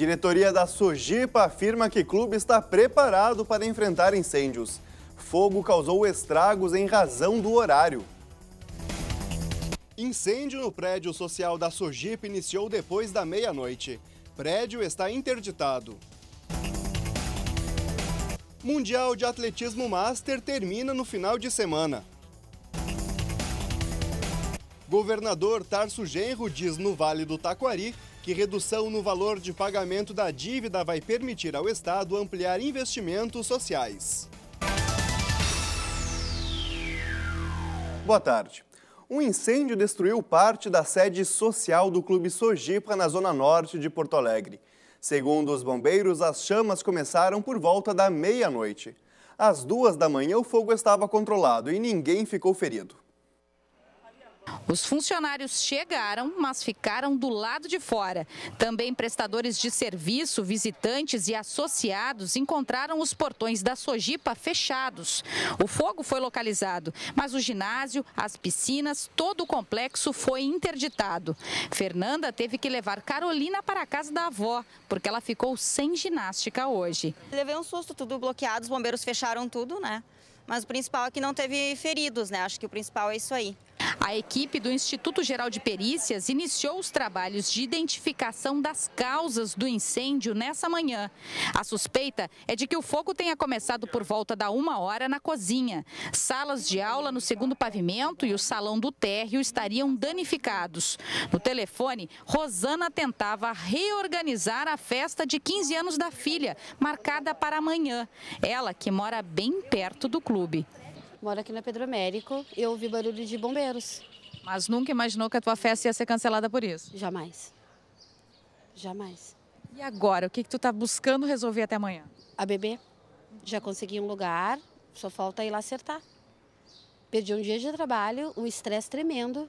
Diretoria da Sojipa afirma que clube está preparado para enfrentar incêndios. Fogo causou estragos em razão do horário. Incêndio no prédio social da Sojipa iniciou depois da meia-noite. Prédio está interditado. Mundial de Atletismo Master termina no final de semana. Governador Tarso Genro diz no Vale do Taquari que redução no valor de pagamento da dívida vai permitir ao Estado ampliar investimentos sociais. Boa tarde. Um incêndio destruiu parte da sede social do Clube Sojipa na zona norte de Porto Alegre. Segundo os bombeiros, as chamas começaram por volta da meia-noite. Às duas da manhã, o fogo estava controlado e ninguém ficou ferido. Os funcionários chegaram, mas ficaram do lado de fora. Também prestadores de serviço, visitantes e associados encontraram os portões da Sojipa fechados. O fogo foi localizado, mas o ginásio, as piscinas, todo o complexo foi interditado. Fernanda teve que levar Carolina para a casa da avó, porque ela ficou sem ginástica hoje. Levei um susto, tudo bloqueado, os bombeiros fecharam tudo, né? Mas o principal é que não teve feridos, né? Acho que o principal é isso aí. A equipe do Instituto Geral de Perícias iniciou os trabalhos de identificação das causas do incêndio nessa manhã. A suspeita é de que o fogo tenha começado por volta da uma hora na cozinha. Salas de aula no segundo pavimento e o salão do térreo estariam danificados. No telefone, Rosana tentava reorganizar a festa de 15 anos da filha, marcada para amanhã. Ela que mora bem perto do clube moro aqui na Pedro Américo e eu ouvi barulho de bombeiros. Mas nunca imaginou que a tua festa ia ser cancelada por isso? Jamais. Jamais. E agora, o que, que tu tá buscando resolver até amanhã? A bebê. Já consegui um lugar, só falta ir lá acertar. Perdi um dia de trabalho, um estresse tremendo,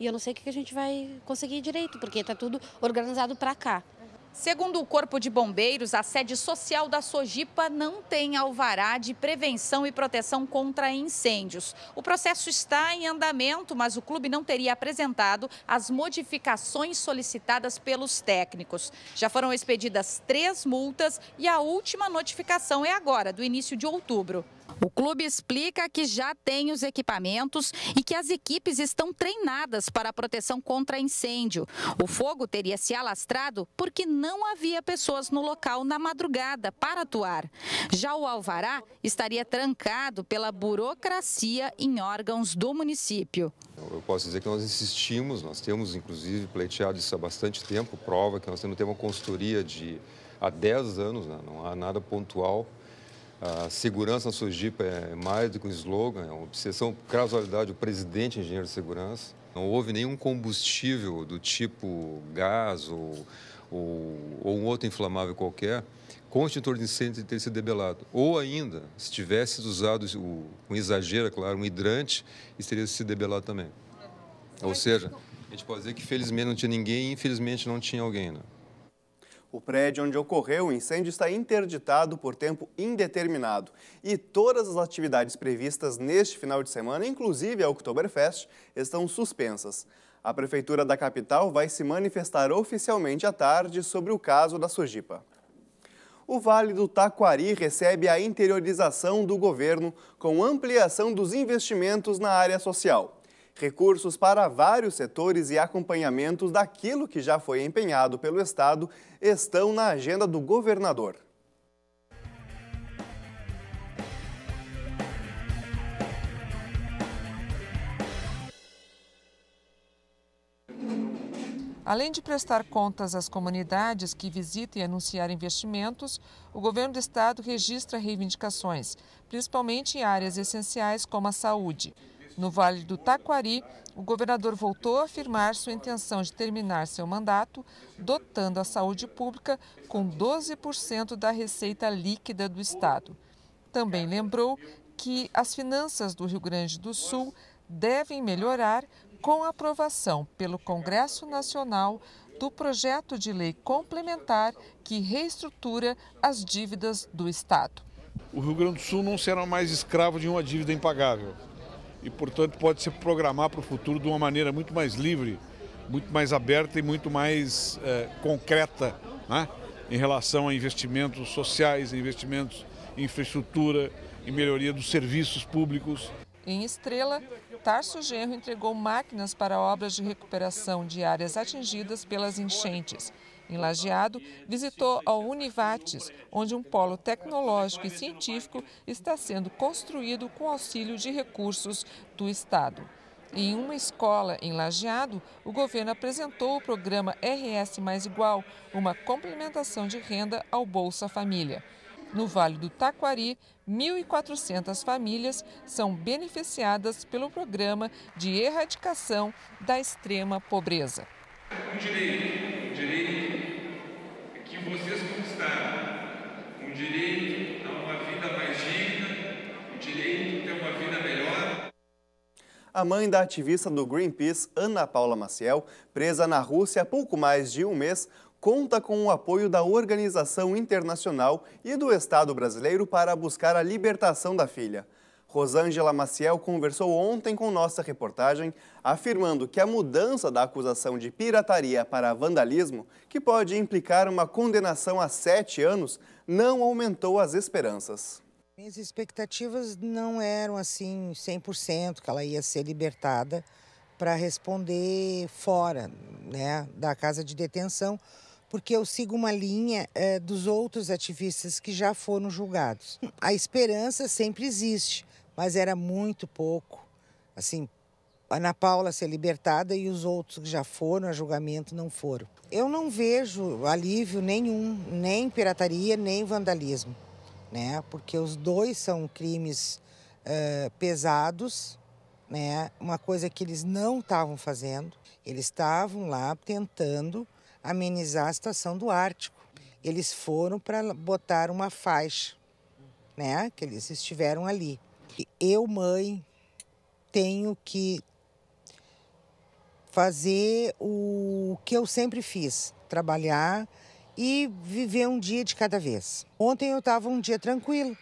e eu não sei o que a gente vai conseguir direito, porque está tudo organizado para cá. Segundo o Corpo de Bombeiros, a sede social da Sojipa não tem alvará de prevenção e proteção contra incêndios. O processo está em andamento, mas o clube não teria apresentado as modificações solicitadas pelos técnicos. Já foram expedidas três multas e a última notificação é agora, do início de outubro. O clube explica que já tem os equipamentos e que as equipes estão treinadas para a proteção contra incêndio. O fogo teria se alastrado porque não havia pessoas no local na madrugada para atuar. Já o alvará estaria trancado pela burocracia em órgãos do município. Eu posso dizer que nós insistimos, nós temos inclusive pleiteado isso há bastante tempo, prova que nós temos uma consultoria de há 10 anos, né? não há nada pontual a segurança na Sojipa é mais do que um slogan, é uma obsessão, casualidade, o presidente é engenheiro de segurança. Não houve nenhum combustível do tipo gás ou, ou, ou um outro inflamável qualquer com o extintor de incêndio ter sido debelado. Ou ainda, se tivesse usado o, um exagero, é claro, um hidrante, isso teria sido debelado também. Ou seja, a gente pode dizer que felizmente não tinha ninguém e infelizmente não tinha alguém. Né? O prédio onde ocorreu o incêndio está interditado por tempo indeterminado e todas as atividades previstas neste final de semana, inclusive a Oktoberfest, estão suspensas. A Prefeitura da capital vai se manifestar oficialmente à tarde sobre o caso da Sojipa. O Vale do Taquari recebe a interiorização do governo com ampliação dos investimentos na área social recursos para vários setores e acompanhamentos daquilo que já foi empenhado pelo Estado estão na agenda do governador. Além de prestar contas às comunidades que visitam e anunciar investimentos, o governo do estado registra reivindicações, principalmente em áreas essenciais como a saúde. No Vale do Taquari, o governador voltou a afirmar sua intenção de terminar seu mandato, dotando a saúde pública com 12% da receita líquida do Estado. Também lembrou que as finanças do Rio Grande do Sul devem melhorar com a aprovação pelo Congresso Nacional do projeto de lei complementar que reestrutura as dívidas do Estado. O Rio Grande do Sul não será mais escravo de uma dívida impagável e, portanto, pode se programar para o futuro de uma maneira muito mais livre, muito mais aberta e muito mais eh, concreta né? em relação a investimentos sociais, investimentos em infraestrutura, em melhoria dos serviços públicos. Em Estrela, Tarso Genro entregou máquinas para obras de recuperação de áreas atingidas pelas enchentes. Em Lajeado, visitou a Univates, onde um polo tecnológico e científico está sendo construído com auxílio de recursos do Estado. Em uma escola em Lajeado, o governo apresentou o programa RS Mais Igual, uma complementação de renda ao Bolsa Família. No Vale do Taquari, 1.400 famílias são beneficiadas pelo programa de erradicação da extrema pobreza. Um direito, um direito vocês conquistaram um direito a uma vida mais digna, o um direito a ter uma vida melhor. A mãe da ativista do Greenpeace, Ana Paula Maciel, presa na Rússia há pouco mais de um mês, conta com o apoio da organização internacional e do Estado brasileiro para buscar a libertação da filha. Rosângela Maciel conversou ontem com nossa reportagem, afirmando que a mudança da acusação de pirataria para vandalismo, que pode implicar uma condenação a sete anos, não aumentou as esperanças. Minhas expectativas não eram assim 100% que ela ia ser libertada para responder fora né, da casa de detenção, porque eu sigo uma linha é, dos outros ativistas que já foram julgados. A esperança sempre existe, mas era muito pouco. Assim, Ana Paula ser libertada e os outros que já foram a julgamento não foram. Eu não vejo alívio nenhum, nem pirataria, nem vandalismo, né? Porque os dois são crimes uh, pesados, né? Uma coisa que eles não estavam fazendo, eles estavam lá tentando amenizar a situação do Ártico. Eles foram para botar uma faixa, né? Que eles estiveram ali. Eu, mãe, tenho que fazer o que eu sempre fiz: trabalhar e viver um dia de cada vez. Ontem eu estava um dia tranquilo,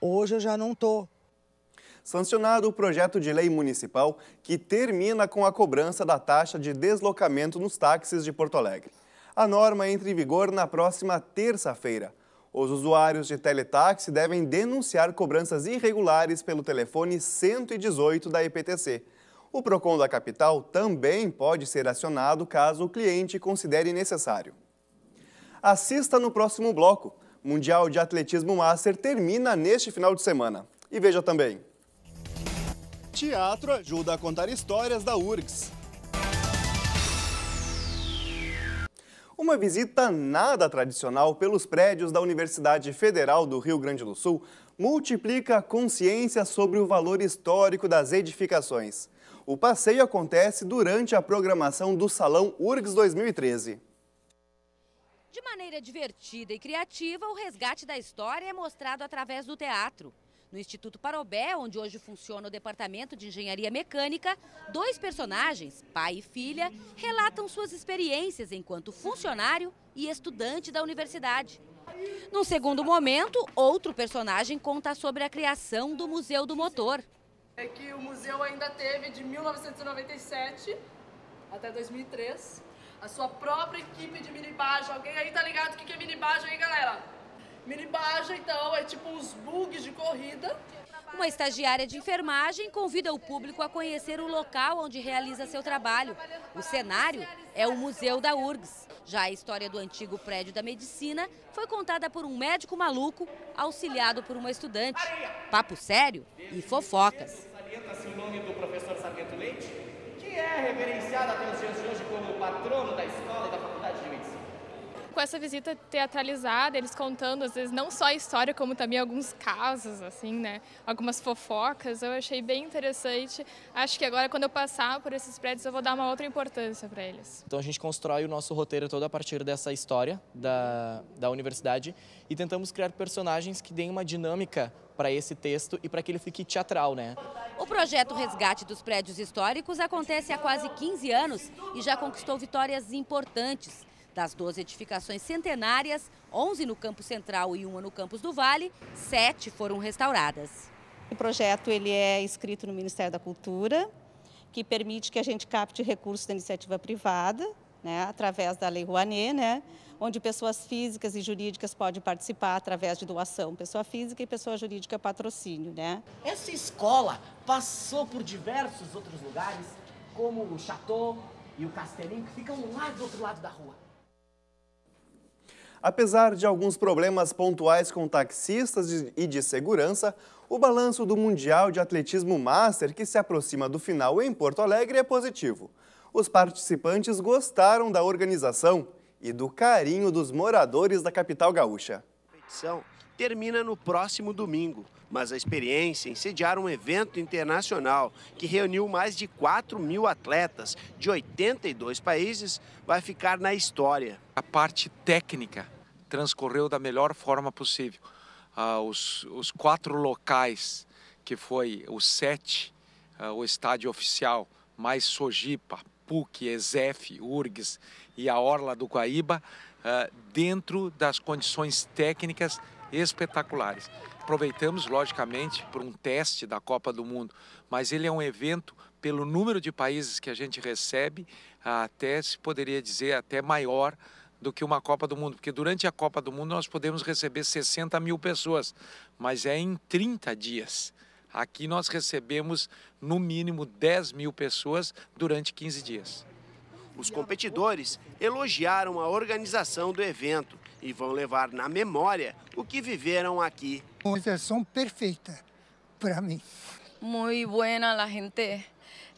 hoje eu já não estou. Sancionado o projeto de lei municipal que termina com a cobrança da taxa de deslocamento nos táxis de Porto Alegre. A norma entra em vigor na próxima terça-feira. Os usuários de teletaxi devem denunciar cobranças irregulares pelo telefone 118 da IPTC. O Procon da capital também pode ser acionado caso o cliente considere necessário. Assista no próximo bloco. Mundial de Atletismo Master termina neste final de semana. E veja também. Teatro ajuda a contar histórias da URGS. uma visita nada tradicional pelos prédios da Universidade Federal do Rio Grande do Sul multiplica a consciência sobre o valor histórico das edificações. O passeio acontece durante a programação do Salão URGS 2013. De maneira divertida e criativa, o resgate da história é mostrado através do teatro. No Instituto Parobé, onde hoje funciona o Departamento de Engenharia Mecânica, dois personagens, pai e filha, relatam suas experiências enquanto funcionário e estudante da universidade. Num segundo momento, outro personagem conta sobre a criação do Museu do Motor. É que o museu ainda teve de 1997 até 2003 a sua própria equipe de minibagem. Alguém aí tá ligado o que é minibagem aí, galera? minibaixa, então é tipo uns bugs de corrida. Uma estagiária de enfermagem convida o público a conhecer o local onde realiza seu trabalho. O cenário é o Museu da URGS. Já a história do antigo prédio da medicina foi contada por um médico maluco, auxiliado por uma estudante. Papo sério e fofocas. Assim o nome do professor Sargento Leite, que é reverenciado até os hoje como patrono da escola e da faculdade de com essa visita teatralizada, eles contando, às vezes, não só a história, como também alguns casos, assim, né? Algumas fofocas, eu achei bem interessante. Acho que agora, quando eu passar por esses prédios, eu vou dar uma outra importância para eles. Então, a gente constrói o nosso roteiro todo a partir dessa história da, da universidade e tentamos criar personagens que deem uma dinâmica para esse texto e para que ele fique teatral, né? O projeto Resgate dos Prédios Históricos acontece há quase 15 anos e já conquistou vitórias importantes. Das 12 edificações centenárias, 11 no Campo Central e uma no Campus do Vale, sete foram restauradas. O projeto ele é escrito no Ministério da Cultura, que permite que a gente capte recursos da iniciativa privada, né, através da Lei Rouanet, né, onde pessoas físicas e jurídicas podem participar através de doação, pessoa física e pessoa jurídica patrocínio. Né. Essa escola passou por diversos outros lugares, como o Chateau e o Castelinho, que ficam lá do outro lado da rua. Apesar de alguns problemas pontuais com taxistas e de segurança, o balanço do Mundial de Atletismo Master, que se aproxima do final em Porto Alegre, é positivo. Os participantes gostaram da organização e do carinho dos moradores da capital gaúcha termina no próximo domingo, mas a experiência em sediar um evento internacional que reuniu mais de 4 mil atletas de 82 países vai ficar na história. A parte técnica transcorreu da melhor forma possível. Ah, os, os quatro locais, que foi o SET, ah, o estádio oficial, mais Sojipa, PUC, EZEF, URGS e a Orla do Guaíba, ah, dentro das condições técnicas espetaculares. Aproveitamos, logicamente, por um teste da Copa do Mundo, mas ele é um evento, pelo número de países que a gente recebe, até se poderia dizer até maior do que uma Copa do Mundo, porque durante a Copa do Mundo nós podemos receber 60 mil pessoas, mas é em 30 dias. Aqui nós recebemos no mínimo 10 mil pessoas durante 15 dias. Os competidores elogiaram a organização do evento y e van vão levar na memoria lo que aquí. aqui. Organização perfecta para mí. Muy buena, la gente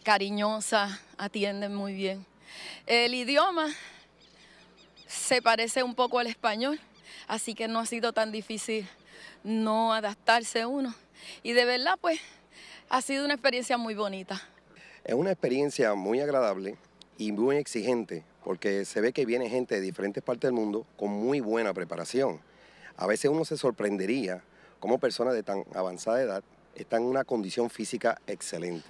cariñosa, atienden muy bien. El idioma se parece un poco al español, así que no ha sido tan difícil no adaptarse uno. Y de verdad, pues, ha sido una experiencia muy bonita. Es una experiencia muy agradable y muy exigente porque se ve que viene gente de diferentes partes del mundo con muy buena preparación. A veces uno se sorprendería cómo personas de tan avanzada edad están en una condición física excelente.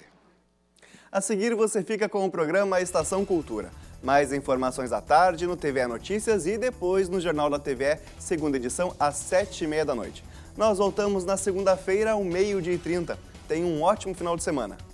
A seguir você fica com o programa Estação Cultura. Mais informações à tarde no TVE Notícias e depois no Jornal da TVE, segunda edição, às sete e meia da noite. Nós voltamos na segunda-feira, ao meio-dia e trinta. Tenha um ótimo final de semana.